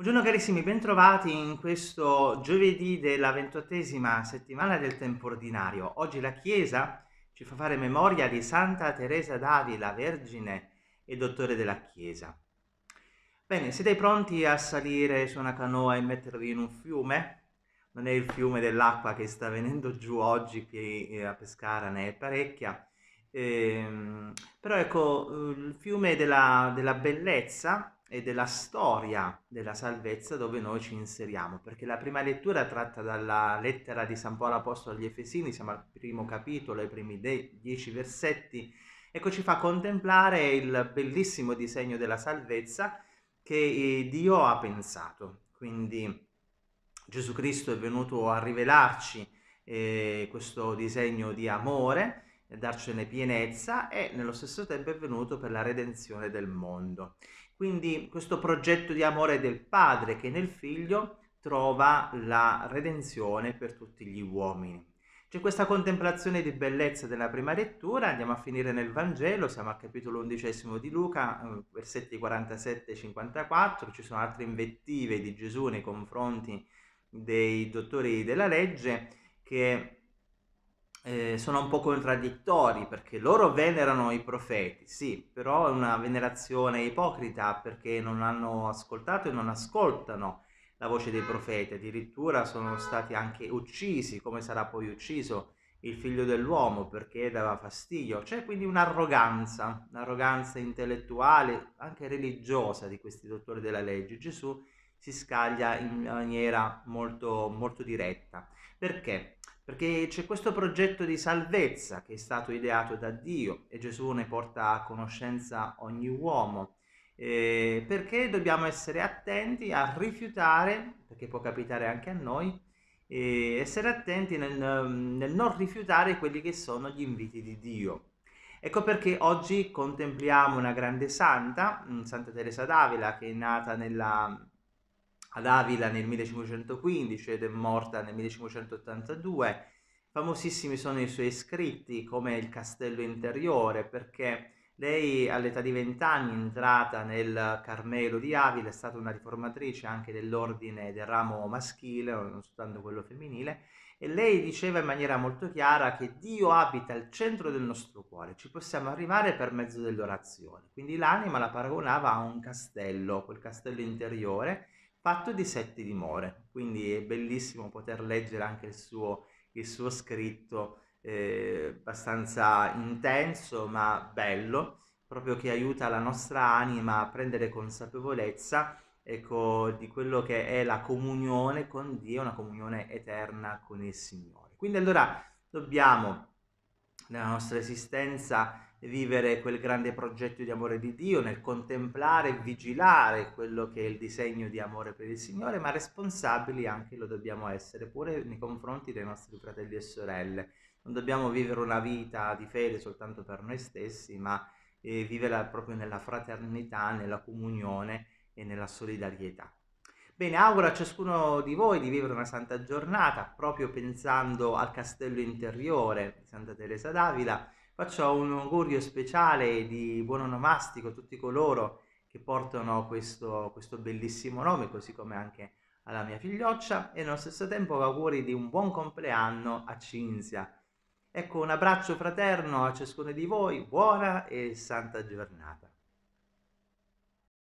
Buongiorno carissimi, bentrovati in questo giovedì della ventottesima settimana del tempo ordinario. Oggi la Chiesa ci fa fare memoria di Santa Teresa d'Avila, vergine e dottore della Chiesa. Bene, siete pronti a salire su una canoa e mettervi in un fiume? Non è il fiume dell'acqua che sta venendo giù oggi qui eh, a Pescara, ne è parecchia. Ehm, però ecco, il fiume della, della bellezza e della storia della salvezza dove noi ci inseriamo, perché la prima lettura tratta dalla lettera di San Paolo Apostolo agli Efesini, siamo al primo capitolo, ai primi de- dieci versetti, ecco ci fa contemplare il bellissimo disegno della salvezza che eh, Dio ha pensato. Quindi Gesù Cristo è venuto a rivelarci eh, questo disegno di amore, darcene pienezza e nello stesso tempo è venuto per la redenzione del mondo. Quindi questo progetto di amore del Padre che nel Figlio trova la redenzione per tutti gli uomini. C'è questa contemplazione di bellezza della prima lettura, andiamo a finire nel Vangelo, siamo al capitolo undicesimo di Luca, eh, versetti 47 54, ci sono altre invettive di Gesù nei confronti dei dottori della legge che eh, sono un po' contraddittori perché loro venerano i profeti, sì, però è una venerazione ipocrita perché non hanno ascoltato e non ascoltano la voce dei profeti, addirittura sono stati anche uccisi, come sarà poi ucciso il figlio dell'uomo perché dava fastidio. C'è quindi un'arroganza, un'arroganza intellettuale, anche religiosa di questi dottori della legge. Gesù si scaglia in maniera molto, molto diretta. Perché? perché c'è questo progetto di salvezza che è stato ideato da Dio e Gesù ne porta a conoscenza ogni uomo. Eh, perché dobbiamo essere attenti a rifiutare, perché può capitare anche a noi, eh, essere attenti nel, nel non rifiutare quelli che sono gli inviti di Dio. Ecco perché oggi contempliamo una grande santa, mm, Santa Teresa d'Avila, che è nata nella ad Avila nel 1515 ed è morta nel 1582. Famosissimi sono i suoi scritti come il castello interiore perché lei all'età di vent'anni, entrata nel Carmelo di Avila, è stata una riformatrice anche dell'ordine del ramo maschile, non soltanto quello femminile, e lei diceva in maniera molto chiara che Dio abita al centro del nostro cuore, ci possiamo arrivare per mezzo dell'orazione. Quindi l'anima la paragonava a un castello, quel castello interiore, fatto di sette dimore, quindi è bellissimo poter leggere anche il suo, il suo scritto eh, abbastanza intenso ma bello, proprio che aiuta la nostra anima a prendere consapevolezza ecco, di quello che è la comunione con Dio, una comunione eterna con il Signore. Quindi allora dobbiamo nella nostra esistenza vivere quel grande progetto di amore di Dio, nel contemplare e vigilare quello che è il disegno di amore per il Signore, ma responsabili anche lo dobbiamo essere, pure nei confronti dei nostri fratelli e sorelle. Non dobbiamo vivere una vita di fede soltanto per noi stessi, ma eh, viverla proprio nella fraternità, nella comunione e nella solidarietà. Bene, auguro a ciascuno di voi di vivere una santa giornata proprio pensando al castello interiore di Santa Teresa d'Avila, Faccio un augurio speciale di buon onomastico a tutti coloro che portano questo, questo bellissimo nome, così come anche alla mia figlioccia, e nello stesso tempo auguri di un buon compleanno a Cinzia. Ecco, un abbraccio fraterno a ciascuno di voi, buona e santa giornata.